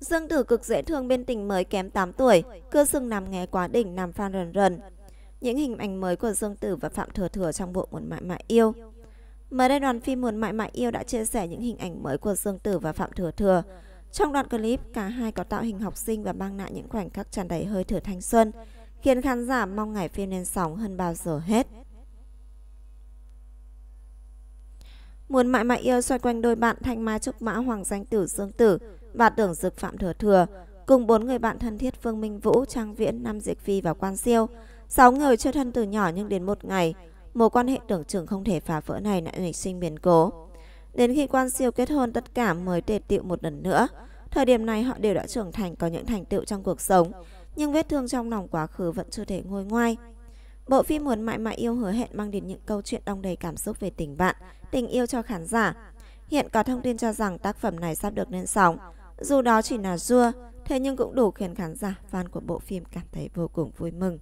Dương Tử cực dễ thương bên tình mới kém 8 tuổi, cơ sừng nằm nghe quá đỉnh nằm phan rần rần. Những hình ảnh mới của Dương Tử và Phạm Thừa Thừa trong bộ Muốn Mãi Mãi Yêu. Mới đây đoàn phim Muốn Mãi Mãi Yêu đã chia sẻ những hình ảnh mới của Dương Tử và Phạm Thừa Thừa. Trong đoạn clip, cả hai có tạo hình học sinh và mang lại những khoảnh khắc tràn đầy hơi thở thanh xuân, khiến khán giả mong ngày phim lên sóng hơn bao giờ hết. Muốn mãi mãi yêu xoay quanh đôi bạn Thanh Mai Trúc Mã Hoàng Danh Tử Dương Tử và tưởng dực phạm thừa thừa cùng bốn người bạn thân thiết Phương Minh Vũ, Trang Viễn, Nam Diệc Phi và Quan Siêu. Sáu người chơi thân từ nhỏ nhưng đến một ngày, mối quan hệ tưởng chừng không thể phá vỡ này lại nảy sinh biến cố. Đến khi Quan Siêu kết hôn tất cả mới tề tiệu một lần nữa. Thời điểm này họ đều đã trưởng thành có những thành tựu trong cuộc sống, nhưng vết thương trong lòng quá khứ vẫn chưa thể ngôi ngoai. Bộ phim Muốn mãi mãi yêu hứa hẹn mang đến những câu chuyện đong đầy cảm xúc về tình bạn, tình yêu cho khán giả. Hiện có thông tin cho rằng tác phẩm này sắp được lên sóng. Dù đó chỉ là rua, thế nhưng cũng đủ khiến khán giả fan của bộ phim cảm thấy vô cùng vui mừng.